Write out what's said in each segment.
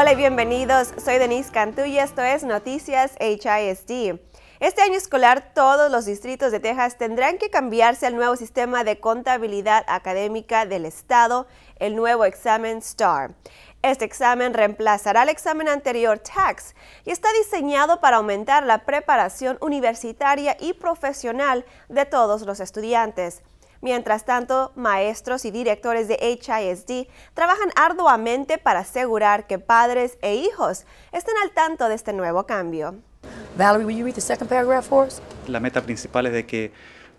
Hola y bienvenidos, soy Denise Cantú y esto es Noticias HISD. Este año escolar todos los distritos de Texas tendrán que cambiarse al nuevo sistema de contabilidad académica del Estado, el nuevo examen STAR. Este examen reemplazará el examen anterior TAX y está diseñado para aumentar la preparación universitaria y profesional de todos los estudiantes. Mientras tanto, maestros y directores de HISD trabajan arduamente para asegurar que padres e hijos estén al tanto de este nuevo cambio. Valerie, will you read the second paragraph for La meta principal es de que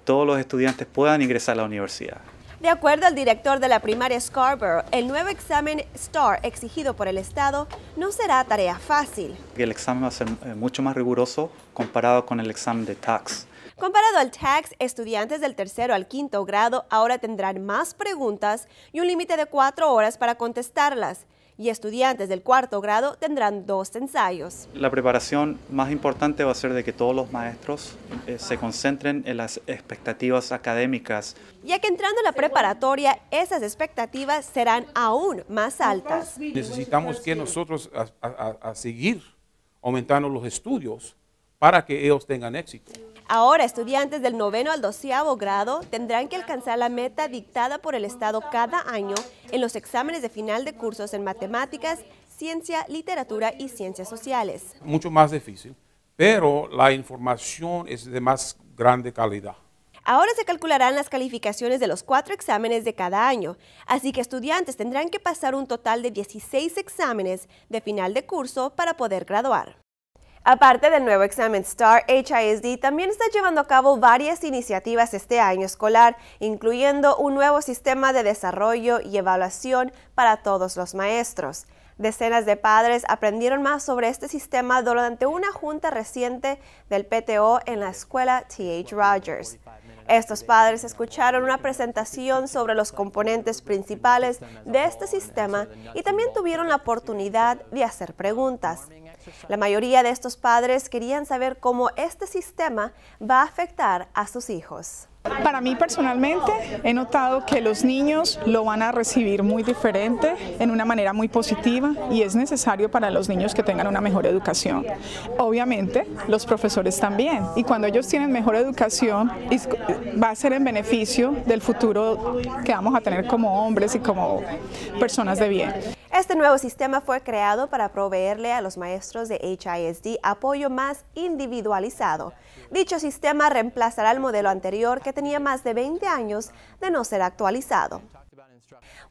todos los estudiantes puedan ingresar a la universidad. De acuerdo al director de la primaria Scarborough, el nuevo examen STAR exigido por el Estado no será tarea fácil. El examen va a ser eh, mucho más riguroso comparado con el examen de TAX. Comparado al TAX, estudiantes del tercero al quinto grado ahora tendrán más preguntas y un límite de cuatro horas para contestarlas. Y estudiantes del cuarto grado tendrán dos ensayos. La preparación más importante va a ser de que todos los maestros eh, se concentren en las expectativas académicas. Ya que entrando a la preparatoria, esas expectativas serán aún más altas. Necesitamos que nosotros a, a seguir aumentando los estudios para que ellos tengan éxito. Ahora, estudiantes del noveno al doceavo grado tendrán que alcanzar la meta dictada por el Estado cada año en los exámenes de final de cursos en matemáticas, ciencia, literatura y ciencias sociales. Mucho más difícil, pero la información es de más grande calidad. Ahora se calcularán las calificaciones de los cuatro exámenes de cada año, así que estudiantes tendrán que pasar un total de 16 exámenes de final de curso para poder graduar. Aparte del nuevo examen STAR, HISD también está llevando a cabo varias iniciativas este año escolar, incluyendo un nuevo sistema de desarrollo y evaluación para todos los maestros. Decenas de padres aprendieron más sobre este sistema durante una junta reciente del PTO en la escuela TH Rogers. Estos padres escucharon una presentación sobre los componentes principales de este sistema y también tuvieron la oportunidad de hacer preguntas. La mayoría de estos padres querían saber cómo este sistema va a afectar a sus hijos. Para mí personalmente he notado que los niños lo van a recibir muy diferente, en una manera muy positiva y es necesario para los niños que tengan una mejor educación. Obviamente los profesores también y cuando ellos tienen mejor educación va a ser en beneficio del futuro que vamos a tener como hombres y como personas de bien. Este nuevo sistema fue creado para proveerle a los maestros de HISD apoyo más individualizado. Dicho sistema reemplazará el modelo anterior que tenía más de 20 años de no ser actualizado.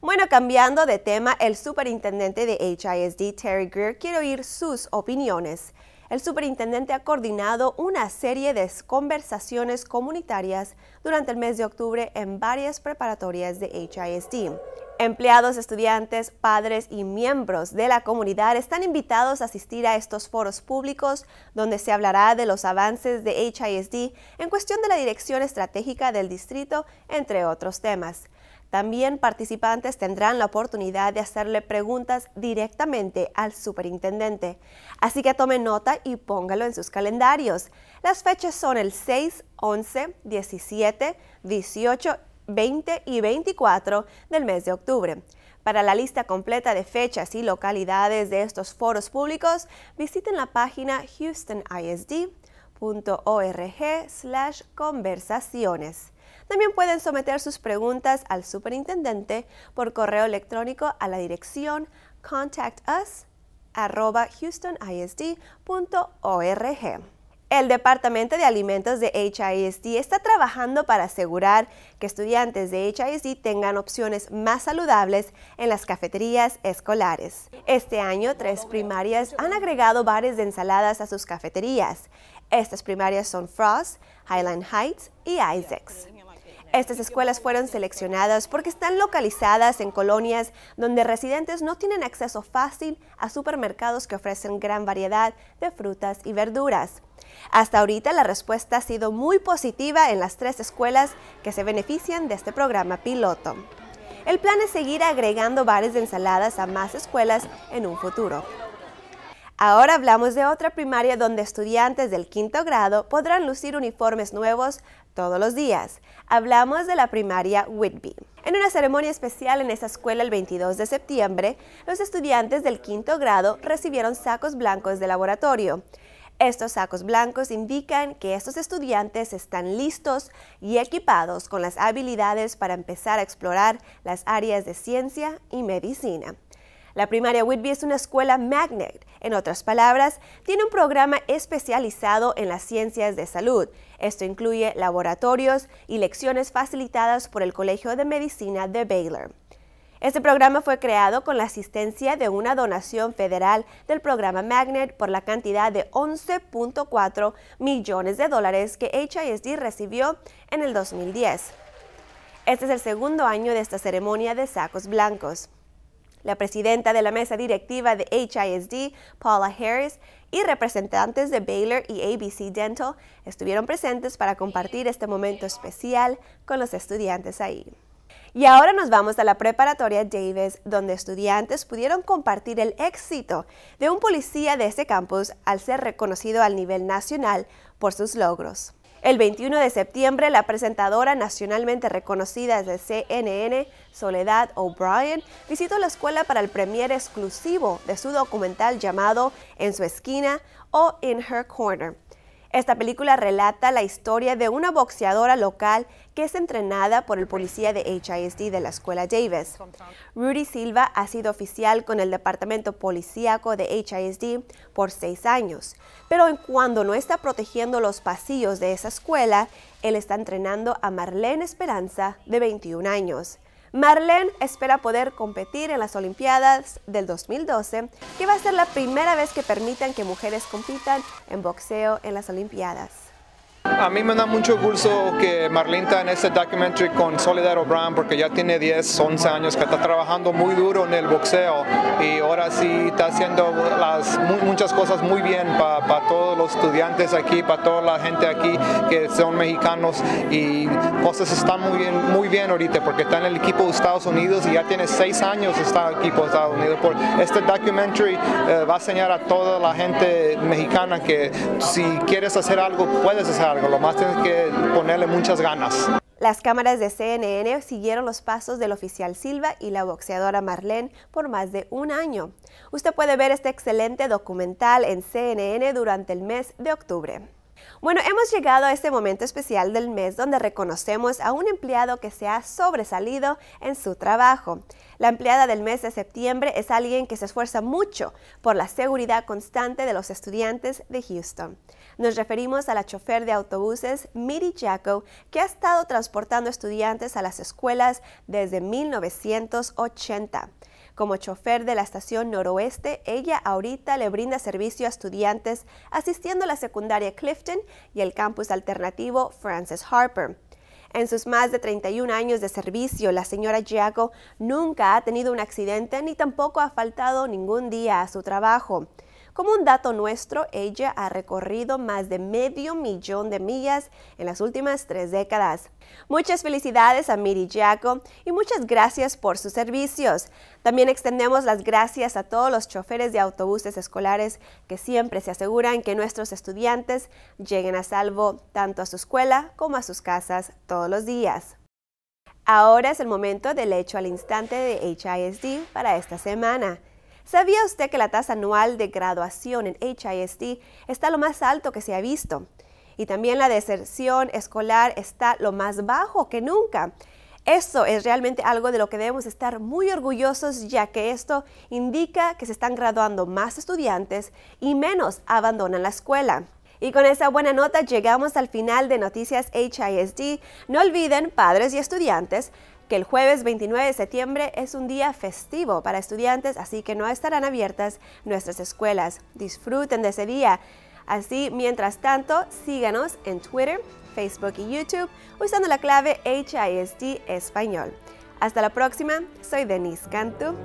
Bueno, cambiando de tema, el superintendente de HISD, Terry Greer, quiere oír sus opiniones. El superintendente ha coordinado una serie de conversaciones comunitarias durante el mes de octubre en varias preparatorias de HISD. Empleados, estudiantes, padres y miembros de la comunidad están invitados a asistir a estos foros públicos donde se hablará de los avances de HISD en cuestión de la dirección estratégica del distrito, entre otros temas. También participantes tendrán la oportunidad de hacerle preguntas directamente al superintendente. Así que tome nota y póngalo en sus calendarios. Las fechas son el 6, 11, 17, 18 20 y 24 del mes de octubre. Para la lista completa de fechas y localidades de estos foros públicos, visiten la página houstonisd.org slash conversaciones. También pueden someter sus preguntas al superintendente por correo electrónico a la dirección contactus.houstonisd.org. El Departamento de Alimentos de HISD está trabajando para asegurar que estudiantes de HISD tengan opciones más saludables en las cafeterías escolares. Este año, tres primarias han agregado bares de ensaladas a sus cafeterías. Estas primarias son Frost, Highland Heights y Isaacs. Estas escuelas fueron seleccionadas porque están localizadas en colonias donde residentes no tienen acceso fácil a supermercados que ofrecen gran variedad de frutas y verduras. Hasta ahorita la respuesta ha sido muy positiva en las tres escuelas que se benefician de este programa piloto. El plan es seguir agregando bares de ensaladas a más escuelas en un futuro. Ahora hablamos de otra primaria donde estudiantes del quinto grado podrán lucir uniformes nuevos todos los días. Hablamos de la primaria Whitby. En una ceremonia especial en esa escuela el 22 de septiembre, los estudiantes del quinto grado recibieron sacos blancos de laboratorio. Estos sacos blancos indican que estos estudiantes están listos y equipados con las habilidades para empezar a explorar las áreas de ciencia y medicina. La primaria Whitby es una escuela magnet. En otras palabras, tiene un programa especializado en las ciencias de salud. Esto incluye laboratorios y lecciones facilitadas por el Colegio de Medicina de Baylor. Este programa fue creado con la asistencia de una donación federal del programa Magnet por la cantidad de 11.4 millones de dólares que HISD recibió en el 2010. Este es el segundo año de esta ceremonia de sacos blancos. La presidenta de la mesa directiva de HISD, Paula Harris, y representantes de Baylor y ABC Dental estuvieron presentes para compartir este momento especial con los estudiantes ahí. Y ahora nos vamos a la preparatoria Davis, donde estudiantes pudieron compartir el éxito de un policía de ese campus al ser reconocido al nivel nacional por sus logros. El 21 de septiembre, la presentadora nacionalmente reconocida de CNN, Soledad O'Brien, visitó la escuela para el premier exclusivo de su documental llamado En su esquina o In Her Corner. Esta película relata la historia de una boxeadora local que es entrenada por el policía de HISD de la escuela Davis. Rudy Silva ha sido oficial con el departamento policíaco de HISD por seis años, pero cuando no está protegiendo los pasillos de esa escuela, él está entrenando a Marlene Esperanza, de 21 años. Marlene espera poder competir en las Olimpiadas del 2012, que va a ser la primera vez que permitan que mujeres compitan en boxeo en las Olimpiadas. A mí me da mucho gusto que Marlene está en este documentary con Solidar O'Brien porque ya tiene 10, 11 años que está trabajando muy duro en el boxeo y ahora sí está haciendo las, muchas cosas muy bien para todos los estudiantes aquí, para toda la gente aquí que son mexicanos y cosas están muy bien, muy bien ahorita porque está en el equipo de Estados Unidos y ya tiene 6 años está en el equipo de Estados Unidos. Por este documentary eh, va a enseñar a toda la gente mexicana que si quieres hacer algo, puedes hacer algo lo más tienes que ponerle muchas ganas. Las cámaras de CNN siguieron los pasos del oficial Silva y la boxeadora Marlene por más de un año. Usted puede ver este excelente documental en CNN durante el mes de octubre. Bueno, hemos llegado a este momento especial del mes donde reconocemos a un empleado que se ha sobresalido en su trabajo. La empleada del mes de septiembre es alguien que se esfuerza mucho por la seguridad constante de los estudiantes de Houston. Nos referimos a la chofer de autobuses Miri Jaco, que ha estado transportando estudiantes a las escuelas desde 1980. Como chofer de la estación noroeste, ella ahorita le brinda servicio a estudiantes asistiendo a la secundaria Clifton y el campus alternativo Francis Harper. En sus más de 31 años de servicio, la señora Giacomo nunca ha tenido un accidente ni tampoco ha faltado ningún día a su trabajo. Como un dato nuestro, ella ha recorrido más de medio millón de millas en las últimas tres décadas. Muchas felicidades a Miri Jaco y muchas gracias por sus servicios. También extendemos las gracias a todos los choferes de autobuses escolares que siempre se aseguran que nuestros estudiantes lleguen a salvo tanto a su escuela como a sus casas todos los días. Ahora es el momento del hecho al instante de HISD para esta semana. ¿Sabía usted que la tasa anual de graduación en HISD está lo más alto que se ha visto? Y también la deserción escolar está lo más bajo que nunca. Eso es realmente algo de lo que debemos estar muy orgullosos ya que esto indica que se están graduando más estudiantes y menos abandonan la escuela. Y con esa buena nota llegamos al final de Noticias HISD. No olviden, padres y estudiantes, que el jueves 29 de septiembre es un día festivo para estudiantes, así que no estarán abiertas nuestras escuelas. Disfruten de ese día. Así, mientras tanto, síganos en Twitter, Facebook y YouTube usando la clave HISD español. Hasta la próxima, soy Denise Cantu.